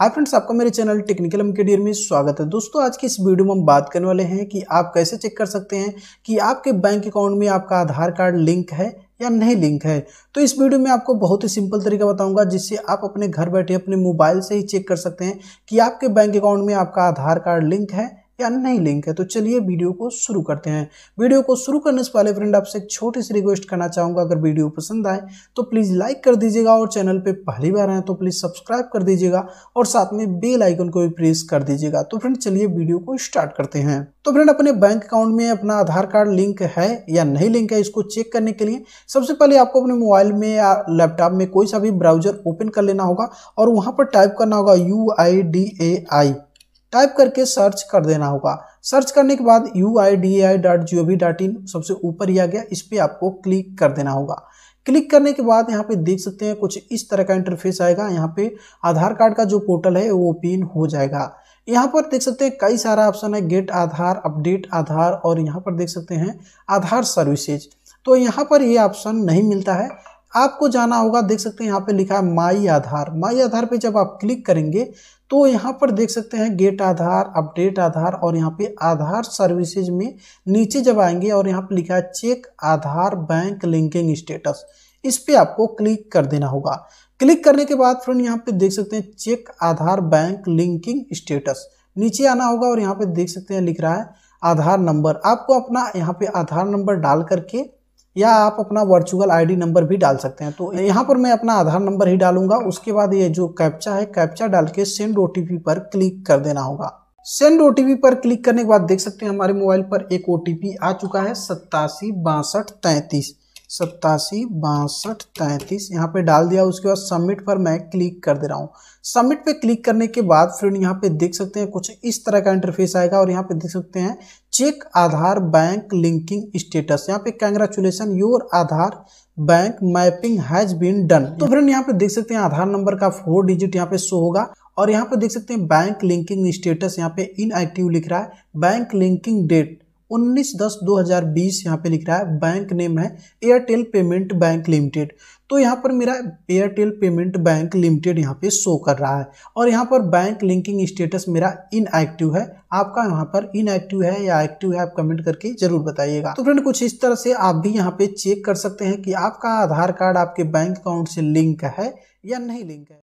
hi friends आपका मेरे channel technical M में स्वागत है दोस्तों आज की इस वीडियो में हम बात करने वाले हैं कि आप कैसे चेक कर सकते हैं कि आपके बैंक अकाउंट में आपका आधार कार्ड लिंक है या नहीं लिंक है तो इस वीडियो में आपको बहुत ही सिंपल तरीका बताऊंगा जिससे आप अपने घर बैठे अपने मोबाइल से ही चेक कर सकते हैं कि आपके बैंक अकाउंट में आपका आधार कार्ड लिंक है या नहीं लिंक है तो चलिए वीडियो को शुरू करते हैं वीडियो को शुरू करने से पहले फ्रेंड आपसे एक छोटी सी रिक्वेस्ट करना चाहूँगा अगर वीडियो पसंद आए तो प्लीज़ लाइक कर दीजिएगा और चैनल पर पहली बार आए तो प्लीज़ सब्सक्राइब कर दीजिएगा और साथ में बेल आइकन को भी प्रेस कर दीजिएगा तो फ्रेंड चलिए वीडियो को स्टार्ट करते हैं तो फ्रेंड अपने बैंक अकाउंट में अपना आधार कार्ड लिंक है या नहीं लिंक है इसको चेक करने के लिए सबसे पहले आपको अपने मोबाइल में या लैपटॉप में कोई सा भी ब्राउजर ओपन कर लेना होगा और वहाँ पर टाइप करना होगा U I D A I type करके सर्च कर देना होगा सर्च करने के बाद U I D A I dot G O V dot सबसे ऊपर ही आ गया इस पर आपको क्लिक कर देना होगा क्लिक करने के बाद यहाँ पे देख सकते हैं कुछ इस तरह का इंटरफेस आएगा यहाँ पे आधार कार्ड का जो पोर्टल है वो ओपन हो जाएगा यहाँ पर देख सकते हैं कई सारा ऑप्शन है गेट आधार अपडेट आधार और यहाँ पर देख सकते हैं आधार सर्विसेज तो यहाँ पर ये यह ऑप्शन नहीं मिलता है आपको जाना होगा देख सकते हैं यहाँ पे लिखा है माई आधार माई आधार पे जब आप क्लिक करेंगे तो यहाँ पर देख सकते हैं गेट आधार अपडेट आधार और यहाँ पे आधार सर्विसेज में नीचे जब आएंगे और यहाँ पे लिखा है check Aadhaar bank linking status इस पर आपको क्लिक कर देना होगा क्लिक करने के बाद फ्रेंड यहाँ पे देख सकते हैं check Aadhaar bank linking status नीचे आना होगा और यहाँ पे देख सकते हैं लिख रहा है आधार नंबर आपको अपना यहाँ पे आधार नंबर डाल करके या आप अपना वर्चुअल आईडी नंबर भी डाल सकते हैं तो यहाँ पर मैं अपना आधार नंबर ही डालूंगा उसके बाद ये जो कैप्चा है कैप्चा डाल के सेंड ओ पर क्लिक कर देना होगा सेंड ओ पर क्लिक करने के बाद देख सकते हैं हमारे मोबाइल पर एक ओ आ चुका है सत्तासी बासठ तैंतीस सत्तासी बासठ तैंतीस यहाँ पे डाल दिया उसके बाद सबमिट पर मैं क्लिक कर दे रहा हूँ सबमिट पे क्लिक करने के बाद फ्रेंड यहाँ पे देख सकते हैं कुछ इस तरह का इंटरफेस आएगा और यहाँ पे देख सकते हैं check Aadhaar bank linking status यहाँ पे congratulation your Aadhaar bank mapping has been done तो फ्रेंड यहाँ पे देख सकते हैं आधार नंबर का फोर डिजिट यहाँ पे शो होगा और यहाँ पे देख सकते हैं बैंक लिंकिंग स्टेटस यहाँ पे इन लिख रहा है बैंक लिंकिंग डेट उन्नीस दस दो हज़ार बीस यहाँ पे लिख रहा है बैंक नेम है एयरटेल पेमेंट बैंक लिमिटेड तो यहाँ पर मेरा एयरटेल पेमेंट बैंक लिमिटेड यहाँ पे शो कर रहा है और यहाँ पर बैंक लिंकिंग स्टेटस मेरा इनएक्टिव है आपका यहाँ पर इनएक्टिव है या एक्टिव है आप कमेंट करके जरूर बताइएगा तो फ्रेंड कुछ इस तरह से आप भी यहाँ पे चेक कर सकते हैं कि आपका आधार कार्ड आपके बैंक अकाउंट से लिंक है या नहीं लिंक है